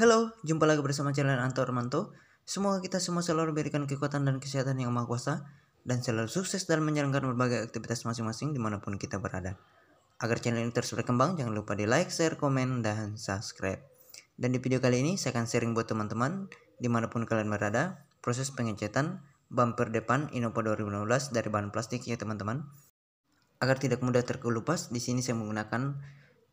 Halo, jumpa lagi bersama channel Anto Armanto. Semoga kita semua selalu diberikan kekuatan dan kesehatan yang maha kuasa dan selalu sukses dalam menjalankan berbagai aktivitas masing-masing dimanapun kita berada. Agar channel ini terus berkembang, jangan lupa di like, share, komen, dan subscribe. Dan di video kali ini saya akan sharing buat teman-teman dimanapun kalian berada proses pengecatan bumper depan Innova 2016 dari bahan plastik ya teman-teman. Agar tidak mudah terkelupas, di sini saya menggunakan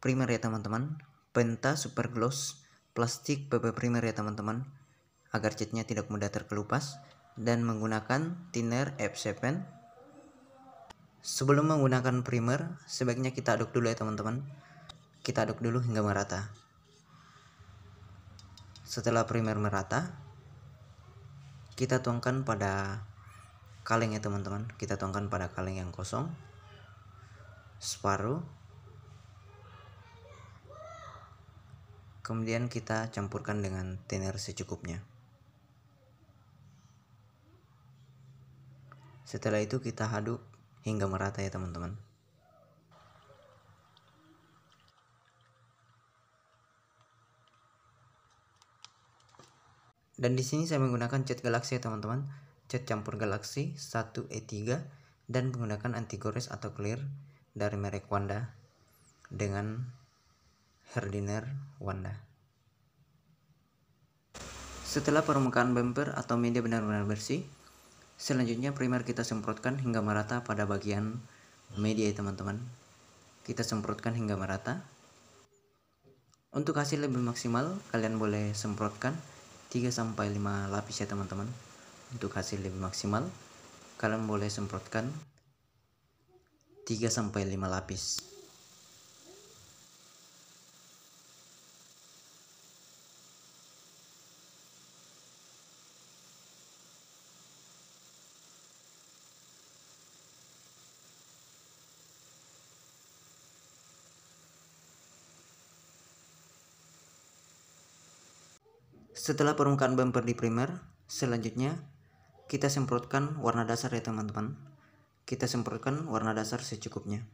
primer ya teman-teman, Penta Super Gloss plastik pp primer ya teman-teman agar catnya tidak mudah terkelupas dan menggunakan thinner F7 sebelum menggunakan primer sebaiknya kita aduk dulu ya teman-teman kita aduk dulu hingga merata setelah primer merata kita tuangkan pada kaleng ya teman-teman kita tuangkan pada kaleng yang kosong separuh Kemudian kita campurkan dengan thinner secukupnya. Setelah itu kita aduk hingga merata ya teman-teman. Dan di sini saya menggunakan cat galaksi ya teman-teman. Cat campur galaksi 1E3 dan menggunakan anti gores atau clear dari merek Wanda dengan Herdiner Wanda. Setelah permukaan bumper atau media benar-benar bersih, selanjutnya primer kita semprotkan hingga merata pada bagian media ya teman-teman. Kita semprotkan hingga merata. Untuk hasil lebih maksimal, kalian boleh semprotkan 3-5 lapis ya teman-teman. Untuk hasil lebih maksimal, kalian boleh semprotkan 3-5 lapis. Setelah permukaan bumper di primer, selanjutnya kita semprotkan warna dasar ya teman-teman. Kita semprotkan warna dasar secukupnya.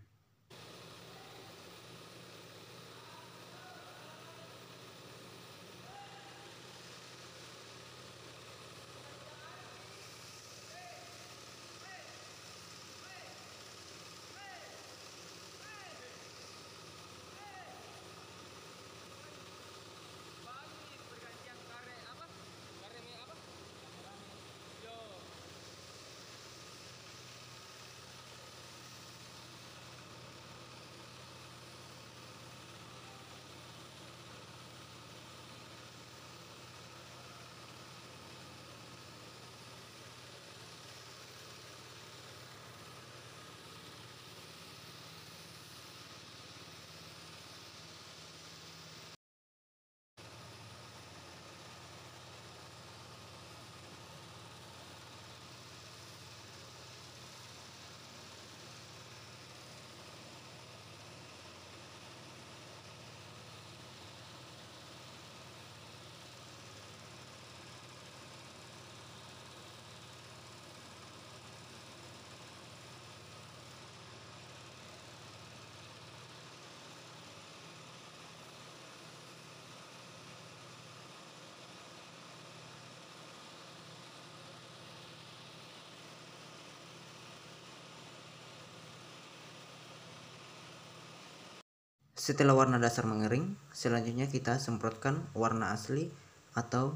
Setelah warna dasar mengering, selanjutnya kita semprotkan warna asli atau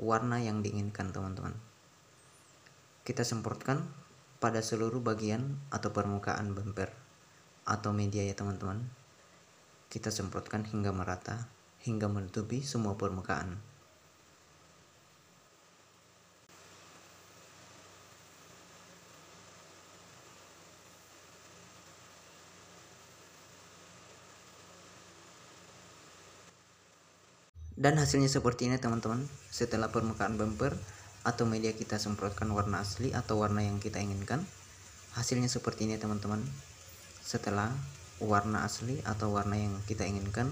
warna yang diinginkan teman-teman. Kita semprotkan pada seluruh bagian atau permukaan bumper atau media ya teman-teman. Kita semprotkan hingga merata, hingga menutupi semua permukaan. Dan hasilnya seperti ini teman-teman. Setelah permukaan bumper atau media kita semprotkan warna asli atau warna yang kita inginkan. Hasilnya seperti ini teman-teman. Setelah warna asli atau warna yang kita inginkan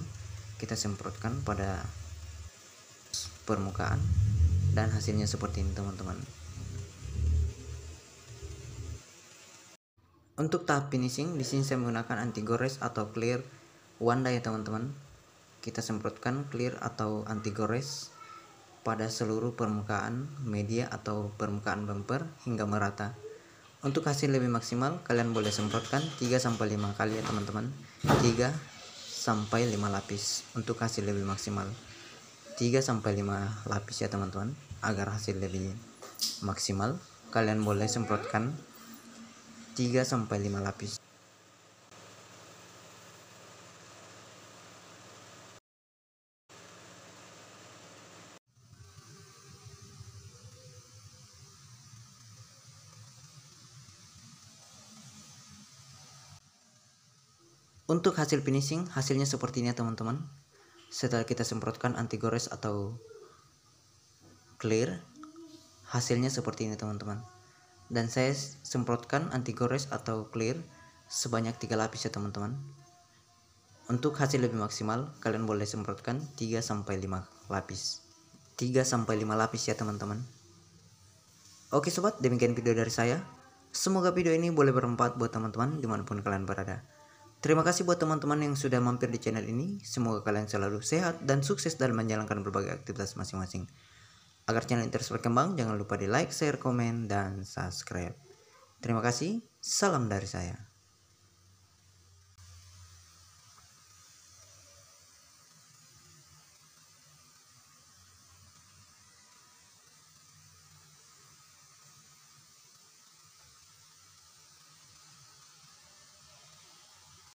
kita semprotkan pada permukaan dan hasilnya seperti ini teman-teman untuk tahap finishing di sini saya menggunakan anti gores atau clear wanda ya teman-teman kita semprotkan clear atau anti gores pada seluruh permukaan media atau permukaan bumper hingga merata. Untuk hasil lebih maksimal, kalian boleh semprotkan 3 sampai 5 kali ya teman-teman. 3 sampai 5 lapis untuk hasil lebih maksimal. 3 sampai 5 lapis ya teman-teman agar hasil lebih maksimal. Kalian boleh semprotkan 3 sampai 5 lapis. Untuk hasil finishing, hasilnya seperti ini ya teman-teman. Setelah kita semprotkan anti gores atau clear, hasilnya seperti ini teman-teman. Dan saya semprotkan anti gores atau clear sebanyak 3 lapis ya teman-teman. Untuk hasil lebih maksimal, kalian boleh semprotkan 3 sampai 5 lapis. 3 sampai 5 lapis ya teman-teman. Oke sobat, demikian video dari saya. Semoga video ini boleh bermanfaat buat teman-teman dimanapun kalian berada. Terima kasih buat teman-teman yang sudah mampir di channel ini. Semoga kalian selalu sehat dan sukses dalam menjalankan berbagai aktivitas masing-masing. Agar channel ini terus berkembang, jangan lupa di like, share, komen, dan subscribe. Terima kasih. Salam dari saya.